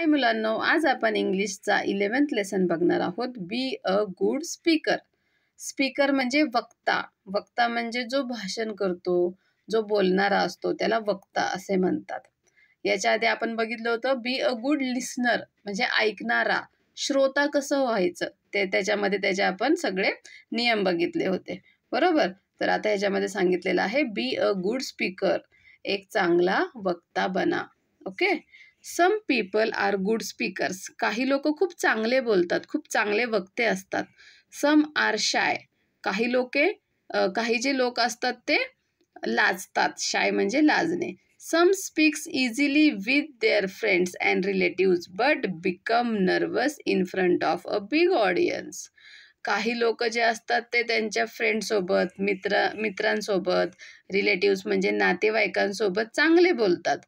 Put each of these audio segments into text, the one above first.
हाय मुलांनो आज आपण इंग्लिशचा इलेवन्थ लेसन बघणार आहोत be a good speaker speaker म्हणजे वक्ता वक्ता म्हणजे जो भाषण करतो जो बोलणारा असतो त्याला वक्ता असे म्हणतात याच्या आधी आपण बघितलं होतं बी अ गुड लिसनर म्हणजे ऐकणारा श्रोता कसं व्हायचं ते त्याच्यामध्ये त्याचे आपण सगळे नियम बघितले होते बरोबर तर आता ह्याच्यामध्ये सांगितलेलं आहे बी अ गुड स्पीकर एक चांगला वक्ता बना okay some people are good speakers काही लोक खूप चांगले बोलतात खूप चांगले वक्ते असतात सम आर शाय काही लोके काही जे लोक असतात ते लाजतात शाय म्हणजे लाजणे some speaks easily with their friends and relatives but become nervous in front of a big audience काही लोक जे असतात ते त्यांच्या फ्रेंडसोबत मित्र मित्रांसोबत रिलेटिव्स म्हणजे नातेवाईकांसोबत चांगले बोलतात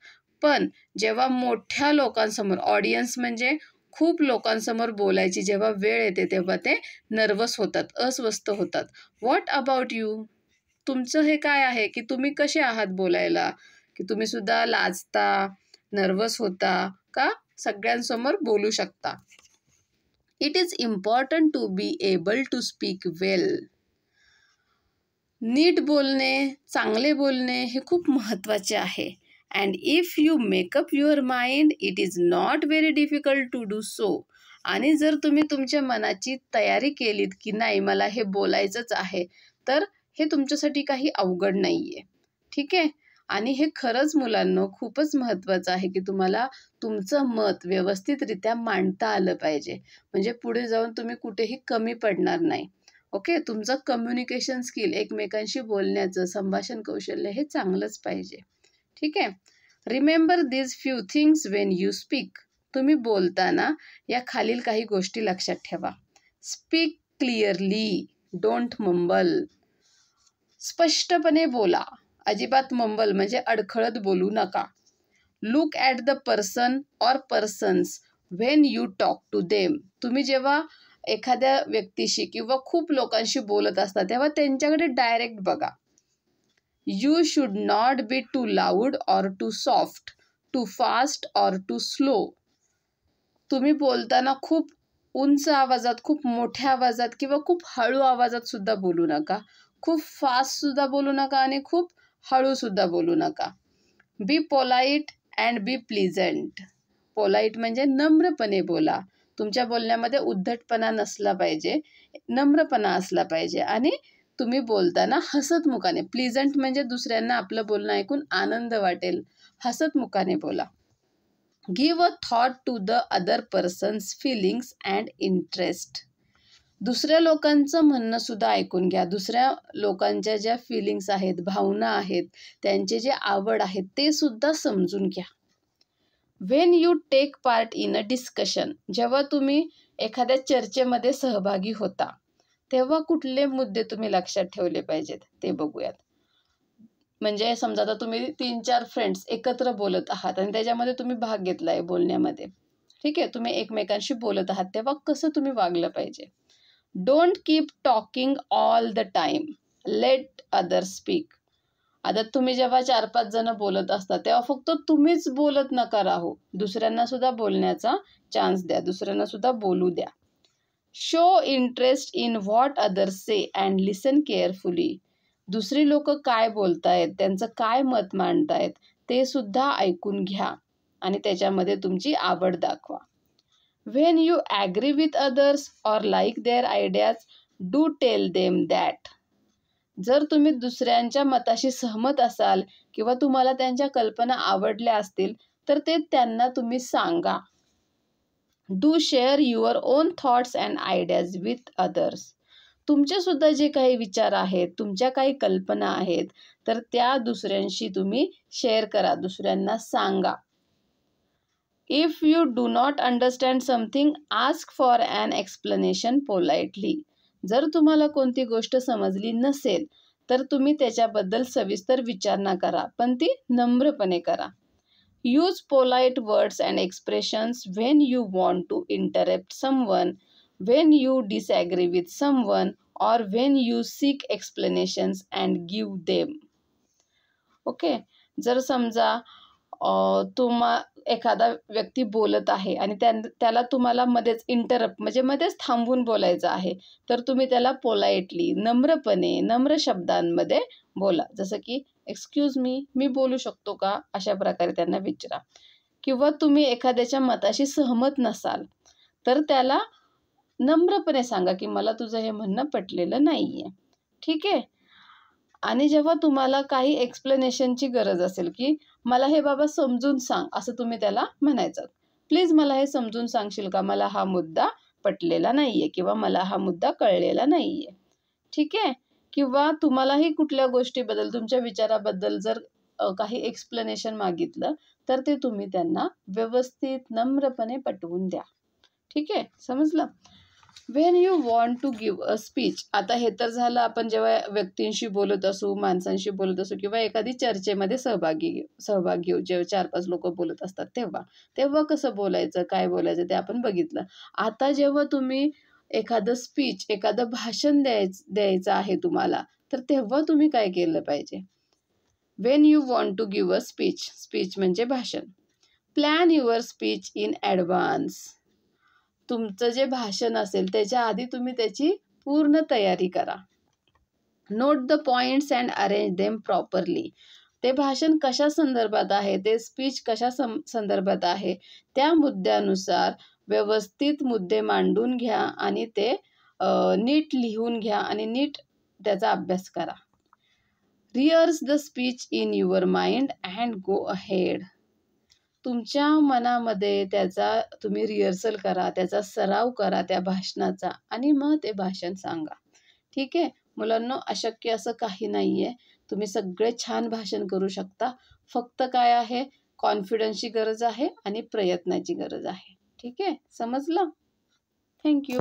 पण जेव्हा मोठ्या लोकांसमोर ऑडियन्स म्हणजे खूप लोकांसमोर बोलायची जेव्हा वेळ येते तेव्हा ते नर्वस होतात अस्वस्थ होतात व्हॉट अबाउट यू तुमचं हे काय आहे की तुम्ही कसे आहात बोलायला की सुद्धा लाजता नर्वस होता का सगळ्यांसमोर बोलू शकता it is important to be able to speak well नीट बोलणे चांगले बोलणे हे खूप महत्त्वाचे आहे and if you make up your mind it is not very difficult to do so आणि जर तुम्ही तुमच्या मनाची तयारी केलीत की नाही मला हे बोलायचंच आहे तर हे तुमच्यासाठी काही अवघड नाही आहे ठीक आहे आणि हे खरंच मुलांना खूपच महत्त्वाचं आहे की तुम्हाला तुमचं मत व्यवस्थितरित्या मांडता आलं पाहिजे म्हणजे पुढे जाऊन तुम्ही कुठेही कमी पडणार नाही ओके तुमचं कम्युनिकेशन स्किल एकमेकांशी बोलण्याचं संभाषण कौशल्य हे चांगलंच पाहिजे ठीक आहे remember these few things when you speak तुम्ही बोलताना या खालील काही गोष्टी लक्षात ठेवा स्पीक क्लिअरली डोंट मंबल स्पष्टपणे बोला अजिबात मंबल म्हणजे अडखळत बोलू नका look at the person or persons when you talk to them तुम्ही जेव्हा एखाद्या व्यक्तीशी किंवा खूप लोकांशी बोलत असता तेव्हा त्यांच्याकडे डायरेक्ट बघा you should not be too loud or too soft too fast or too slow तुम्ही बोलताना खूप उंच आवाजात खूप मोठ्या आवाजात किंवा खूप हळू आवाजात सुद्धा बोलू नका खूप फास्ट सुद्धा बोलू नका आणि खूप हळू सुद्धा बोलू नका be polite and be pleasant polite म्हणजे नम्रपणे बोला तुमच्या बोलण्यामध्ये उद्धटपणा नसला पाहिजे नम्रपणा असला पाहिजे आणि तुम्ही बोलताना हसतमुखाने प्लिझंट म्हणजे दुसऱ्यांना आपलं बोलणं ऐकून आनंद वाटेल हसतमुखाने बोला give a thought to the other persons feelings and interest दुसऱ्या लोकांचं म्हणणं सुद्धा ऐकून घ्या दुसऱ्या लोकांच्या ज्या फिलिंग्स आहेत भावना आहेत त्यांचे जे आवड आहेत ते सुद्धा समजून घ्या when you take part in a discussion जेव्हा तुम्ही एखाद्या चर्चेमध्ये सहभागी होता तेव्हा कुठले मुद्दे तुम्ही लक्षात ठेवले पाहिजेत ते बघूयात म्हणजे समजा आता तुम्ही तीन चार फ्रेंड्स एकत्र बोलत आहात आणि त्याच्यामध्ये तुम्ही भाग घेतला आहे बोलण्यामध्ये ठीक आहे तुम्ही एकमेकांशी बोलत आहात तेव्हा कसं तुम्ही वागलं पाहिजे don't keep talking all the time let other speak आता तुम्ही जेव्हा चार पाच जण बोलत असता तेव्हा फक्त तुम्हीच बोलत नका राहू दुसऱ्यांना सुद्धा बोलण्याचा चान्स द्या दुसऱ्यांना सुद्धा बोलू द्या show interest in what others say and listen carefully दुसरी लोक काय बोलतायत त्यांचं काय मत मांडतायत ते सुद्धा ऐकून घ्या आणि त्याच्यामध्ये तुमची आवड दाखवा when you agree with others or like their ideas do tell them that जर तुम्ही दुसऱ्यांच्या मताशी सहमत असाल किंवा तुम्हाला त्यांच्या कल्पना आवडल्या असतील तर ते त्यांना तुम्ही सांगा do share your own thoughts and ideas with others सुद्धा जे काही विचार आहेत तुमच्या काही कल्पना आहेत तर त्या दुसऱ्यांशी तुम्ही शेअर करा दुसऱ्यांना सांगा if you do not understand something ask for an explanation politely जर तुम्हाला कोणती गोष्ट समजली नसेल तर तुम्ही त्याच्याबद्दल सविस्तर विचारणा करा पण ती नम्रपणे करा use polite words and expressions when you want to interrupt someone you disagree with someone or when you seek explanations and give them okay जर समजा तुम्हा एखादा व्यक्ती बोलत आहे आणि त्याला तुम्हाला मध्येच इंटरप्ट म्हणजे मध्येच थांबवून बोलायचं आहे तर तुम्ही त्याला पोलाइटली नम्रपणे नम्र शब्दांमध्ये बोला जसं की एक्सक्यूज मी मी बोलू शकतो का अशा प्रकारे त्यांना विचारा किंवा तुम्ही एखाद्याच्या मताशी सहमत नसाल तर त्याला नम्रपणे सांगा की मला तुझं हे म्हणणं पटलेलं नाही आहे ठीक आहे आणि जेव्हा तुम्हाला काही एक्सप्लेनेशनची गरज असेल की मला हे बाबा समजून सांग असं तुम्ही त्याला म्हणायचं प्लीज मला हे समजून सांगशील का मला हा मुद्दा पटलेला नाही आहे किंवा मला हा मुद्दा कळलेला नाही आहे ठीक आहे किंवा तुम्हालाही कुठल्या गोष्टीबद्दल तुमच्या विचाराबद्दल जर काही एक्सप्लेनेशन मागितलं तर ते तुम्ही त्यांना व्यवस्थित नम्रपणे पटवून द्या ठीक आहे समजलं when you want to give a speech आता हे तर झालं आपण जेव्हा व्यक्तींशी बोलत असू माणसांशी बोलत असू किंवा एखादी चर्चेमध्ये सहभागी सहभागी घेऊ जेव्हा चार पाच लोक बोलत असतात तेव्हा तेव्हा कसं बोलायचं काय बोलायचं ते आपण बघितलं आता जेव्हा तुम्ही एखादं स्पीच एखादं भाषण द्यायच द्यायचं आहे तुम्हाला तर तेव्हा तुम्ही काय केलं पाहिजे when you want to give a speech speech म्हणजे भाषण plan your speech in advance तुमचं जे भाषण असेल त्याच्या आधी तुम्ही त्याची पूर्ण तयारी करा note the points and arrange them properly ते भाषण कशा संदर्भात आहे ते स्पीच कशा संदर्भात आहे त्या मुद्द्यानुसार व्यवस्थित मुद्दे मांडून घ्या आणि ते नीट लिहून घ्या आणि नीट त्याचा अभ्यास करा rehearse the speech in your mind and go ahead तुमच्या मनामध्ये त्याचा तुम्ही रिहर्सल करा त्याचा सराव करा त्या भाषणाचा आणि मग ते भाषण सांगा ठीक आहे मुलांना अशक्य असं काही नाही आहे तुम्ही सगळे छान भाषण करू शकता फक्त काय आहे कॉन्फिडन्सची गरज आहे आणि प्रयत्नाची गरज आहे ठीक आहे समजलं थँक्यू